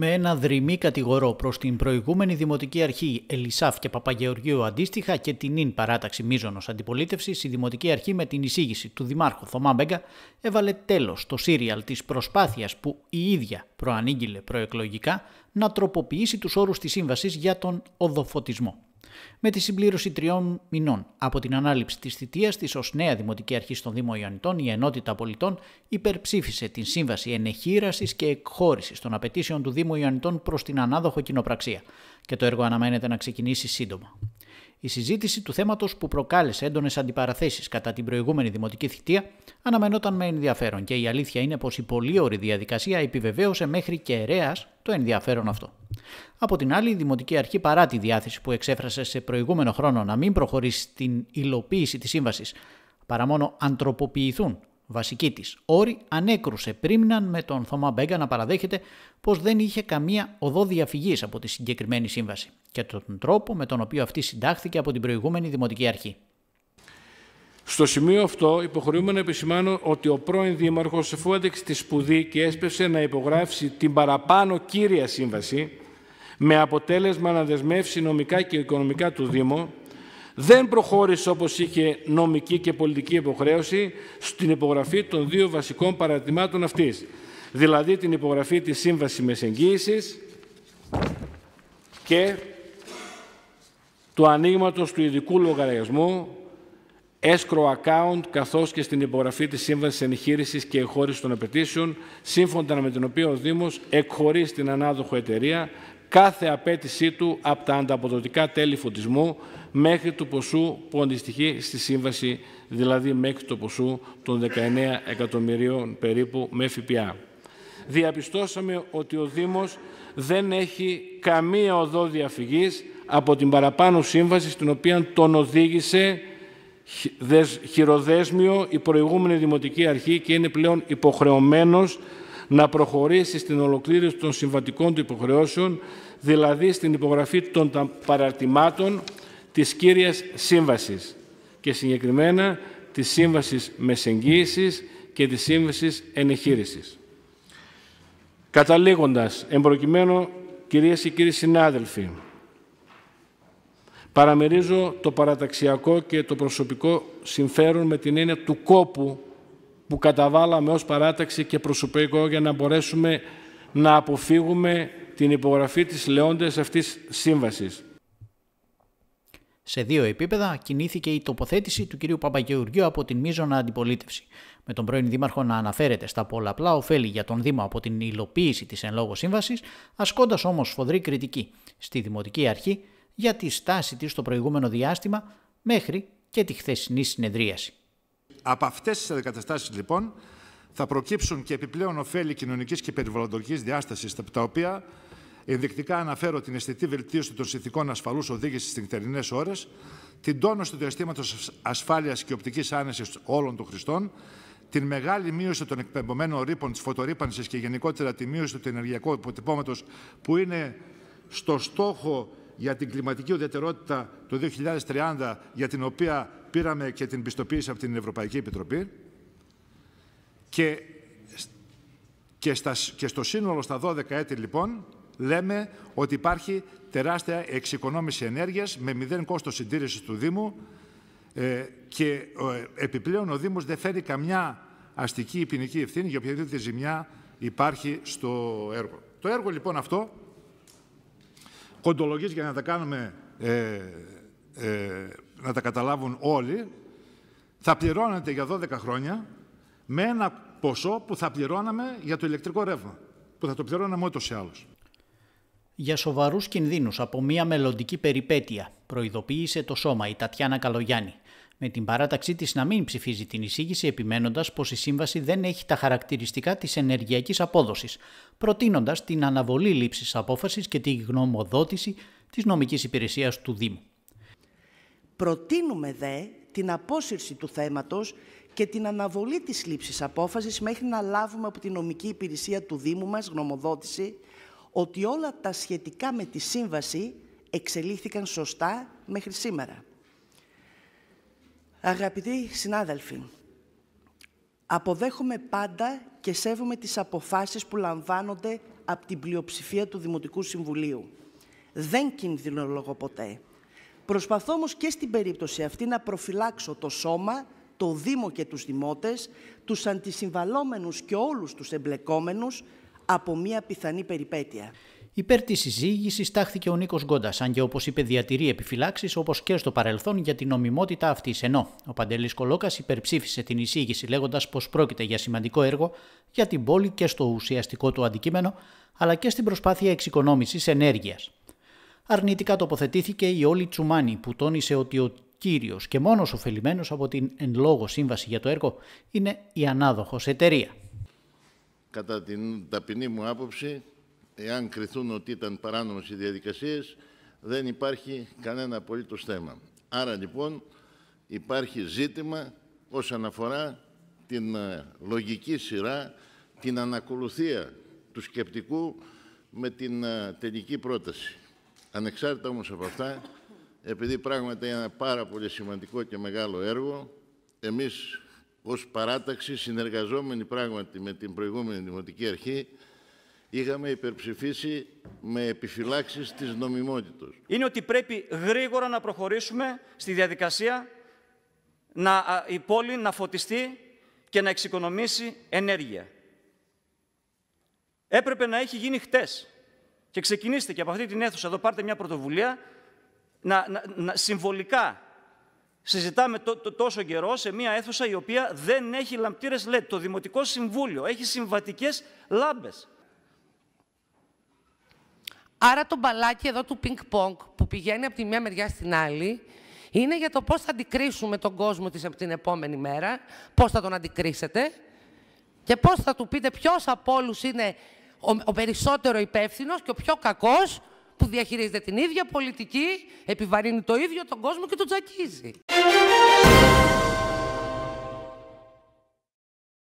με ένα δρυμή κατηγορό προς την προηγούμενη Δημοτική Αρχή Ελισάφ και Παπαγεωργίου αντίστοιχα και την ίν παράταξη μίζωνος αντιπολίτευσης, η Δημοτική Αρχή με την εισήγηση του Δημάρχου Θωμά Μπέγκα έβαλε τέλος στο σύριαλ της προσπάθειας που η ίδια προανήγγειλε προεκλογικά να τροποποιήσει τους όρους της σύμβασης για τον οδοφωτισμό. Με τη συμπλήρωση τριών μηνών από την ανάληψη της θητείας της ως νέα Δημοτική Αρχή στον Δήμο Ιωαννητών, η Ενότητα Πολιτών υπερψήφισε την σύμβαση ενεχείρασης και εκχώρησης των απαιτήσεων του Δήμου Ιωαννητών προς την ανάδοχο κοινοπραξία και το έργο αναμένεται να ξεκινήσει σύντομα. Η συζήτηση του θέματος που προκάλεσε έντονες αντιπαραθέσεις κατά την προηγούμενη δημοτική θητεία αναμενόταν με ενδιαφέρον και η αλήθεια είναι πως η πολύωρη διαδικασία επιβεβαίωσε μέχρι και αιρέα το ενδιαφέρον αυτό. Από την άλλη, η Δημοτική Αρχή, παρά τη διάθεση που εξέφρασε σε προηγούμενο χρόνο να μην προχωρήσει στην υλοποίηση της σύμβασης, παρά μόνο αν βασική της όρη ανέκρουσε πρίμναν με τον Θωμά Μπέγκα να παραδέχεται πως δεν είχε καμία οδό διαφυγής από τη συγκεκριμένη σύμβαση και τον τρόπο με τον οποίο αυτή συντάχθηκε από την προηγούμενη Δημοτική Αρχή. Στο σημείο αυτό υποχρεούμε να επισημάνω ότι ο πρώην Δήμαρχος εφού έδειξε τη σπουδή και έσπευσε να υπογράψει την παραπάνω κύρια σύμβαση με αποτέλεσμα να δεσμεύσει νομικά και οικονομικά του Δήμο δεν προχώρησε όπως είχε νομική και πολιτική υποχρέωση στην υπογραφή των δύο βασικών παρατημάτων αυτής, δηλαδή την υπογραφή της Σύμβασης Μεσεγγύησης και του ανοίγματος του ειδικού λογαριασμού escrow account, καθώς και στην υπογραφή της Σύμβασης Ενηχείρισης και Εχώρησης των Απαιτήσεων, σύμφωνα με την οποία ο Δήμος εκχωρεί στην ανάδοχο εταιρεία κάθε απέτησή του από τα ανταποδοτικά τέλη φωτισμού μέχρι του ποσού που αντιστοιχεί στη σύμβαση, δηλαδή μέχρι το ποσού των 19 εκατομμυρίων περίπου με ΦΠΑ. Διαπιστώσαμε ότι ο Δήμος δεν έχει καμία οδό διαφυγής από την παραπάνω σύμβαση στην οποία τον οδήγησε χειροδέσμιο η προηγούμενη Δημοτική Αρχή και είναι πλέον υποχρεωμένος να προχωρήσει στην ολοκλήρωση των συμβατικών του υποχρεώσεων, δηλαδή στην υπογραφή των παραρτημάτων της κύριας σύμβασης και συγκεκριμένα της σύμβασης μεσεγγύησης και της σύμβασης ενεχείρησης. Καταλήγοντας, εμπροκειμένο, κυρίες και κύριοι συνάδελφοι, παραμερίζω το παραταξιακό και το προσωπικό συμφέρον με την έννοια του κόπου που καταβάλαμε ως παράταξη και προσωπικό για να μπορέσουμε να αποφύγουμε την υπογραφή της λεόντες αυτής σύμβασης. Σε δύο επίπεδα κινήθηκε η τοποθέτηση του κυρίου Παπαγεωργίου από την Μίζωνα αντιπολίτευση. Με τον πρώην Δήμαρχο να αναφέρεται στα πολλαπλά ωφέλη για τον Δήμο από την υλοποίηση της εν λόγω σύμβασης, ασκώντας όμως φοδρή κριτική στη Δημοτική Αρχή για τη στάση της στο προηγούμενο διάστημα μέχρι και τη χθεσινή συνεδρίαση. Από αυτές τις αντικαταστάσεις λοιπόν, θα προκύψουν και επιπλέον ωφέλη κοινωνικής και περιβαλλοντικής διάστασης, τα οποία ενδεικτικά αναφέρω την αισθητή βελτίωση των συνθηκών ασφαλούς οδήγησης στις νυχτερινές ώρες, την τόνωση του διαστήματο ασφάλειας και οπτικής άνεσης όλων των χρηστών, την μεγάλη μείωση των εκπαιδευμένων ρήπων της φωτορύπανση και γενικότερα τη μείωση του ενεργειακού αποτυπώματος, που είναι στο στόχο για την κλιματική ουδετερότητα το 2030, για την οποία πήραμε και την πιστοποίηση από την Ευρωπαϊκή Επιτροπή και, και, και στο σύνολο στα 12 έτη λοιπόν λέμε ότι υπάρχει τεράστια εξοικονόμηση ενέργειας με μηδέν κόστος συντήρησης του Δήμου ε, και επιπλέον ο Δήμος δεν φέρει καμιά αστική ή ποινική ευθύνη για οποιαδήποτε ζημιά υπάρχει στο έργο. Το έργο λοιπόν αυτό, κοντολογής για να τα κάνουμε ε, ε, να τα καταλάβουν όλοι, θα πληρώνεται για 12 χρόνια με ένα ποσό που θα πληρώναμε για το ηλεκτρικό ρεύμα, που θα το πληρώναμε ούτως ή άλλως. Για σοβαρούς κινδύνους από μια μελλοντική περιπέτεια προειδοποίησε το σώμα η Τατιάνα Καλογιάννη, με την παράταξή της να μην ψηφίζει την εισήγηση επιμένοντας πως η σύμβαση δεν έχει τα χαρακτηριστικά της ενεργειακής απόδοσης, προτείνοντας την αναβολή λήψης απόφασης και τη γνωμοδότηση της νομικής υπηρεσίας του Δήμου. Προτείνουμε δε την απόσυρση του θέματος και την αναβολή της λήψης απόφασης μέχρι να λάβουμε από την νομική υπηρεσία του Δήμου μας γνωμοδότηση ότι όλα τα σχετικά με τη σύμβαση εξελίχθηκαν σωστά μέχρι σήμερα. Αγαπητοί συνάδελφοι, αποδέχομαι πάντα και σέβομαι τις αποφάσεις που λαμβάνονται από την πλειοψηφία του Δημοτικού Συμβουλίου. Δεν κινδυνολογώ ποτέ. Προσπαθώ όμως και στην περίπτωση αυτή να προφυλάξω το σώμα, το Δήμο και τους Δημότες, τους αντισυμβαλόμενους και όλους τους εμπλεκόμενους από μια πιθανή περιπέτεια. Υπέρ της συζήτηση στάχθηκε ο Νίκος Γκόντας, αν και όπως είπε, διατηρεί επιφυλάξεις όπως και στο παρελθόν για την νομιμότητα αυτής. Ενώ ο Παντελής Κολόκας υπερψήφισε την εισήγηση λέγοντας πως πρόκειται για σημαντικό έργο για την πόλη και στο ουσιαστικό του αντικείμενο, αλλά και στην προσπάθεια εξοικονόμησης ενέργειας αρνητικά τοποθετήθηκε η Όλη Τσουμάνη που τόνισε ότι ο κύριος και μόνος ωφελημένος από την εν λόγω σύμβαση για το έργο είναι η ανάδοχος εταιρεία. Κατά την ταπεινή μου άποψη, εάν κριθούν ότι ήταν παράνομες οι διαδικασίες, δεν υπάρχει κανένα απολύτως θέμα. Άρα λοιπόν υπάρχει ζήτημα όσον αφορά την ε, λογική σειρά, την ανακολουθία του σκεπτικού με την ε, τελική πρόταση. Ανεξάρτητα όμως από αυτά, επειδή πράγματι είναι ένα πάρα πολύ σημαντικό και μεγάλο έργο, εμείς ως παράταξη, συνεργαζόμενοι πράγματι με την προηγούμενη Δημοτική Αρχή, είχαμε υπερψηφίσει με επιφυλάξεις της νομιμότητος. Είναι ότι πρέπει γρήγορα να προχωρήσουμε στη διαδικασία να, η πόλη να φωτιστεί και να εξοικονομήσει ενέργεια. Έπρεπε να έχει γίνει χτες. Και ξεκινήστε και από αυτή την αίθουσα εδώ πάρτε μια πρωτοβουλία να, να, συμβολικά συζητάμε το, τόσο καιρό σε μια αίθουσα η οποία δεν έχει λαμπτήρες LED. Το Δημοτικό Συμβούλιο έχει συμβατικές λάμπες. Άρα το μπαλάκι εδώ του πινκ-πονκ που πηγαίνει από τη μία μεριά στην άλλη είναι για το πώς θα αντικρίσουμε τον κόσμο της από την επόμενη μέρα, πώς θα τον αντικρίσετε και πώς θα του πείτε ποιος από όλους είναι ο, ο περισσότερο υπεύθυνος και ο πιο κακός που διαχειρίζεται την ίδια πολιτική, επιβαρύνει το ίδιο τον κόσμο και τον τζακίζει.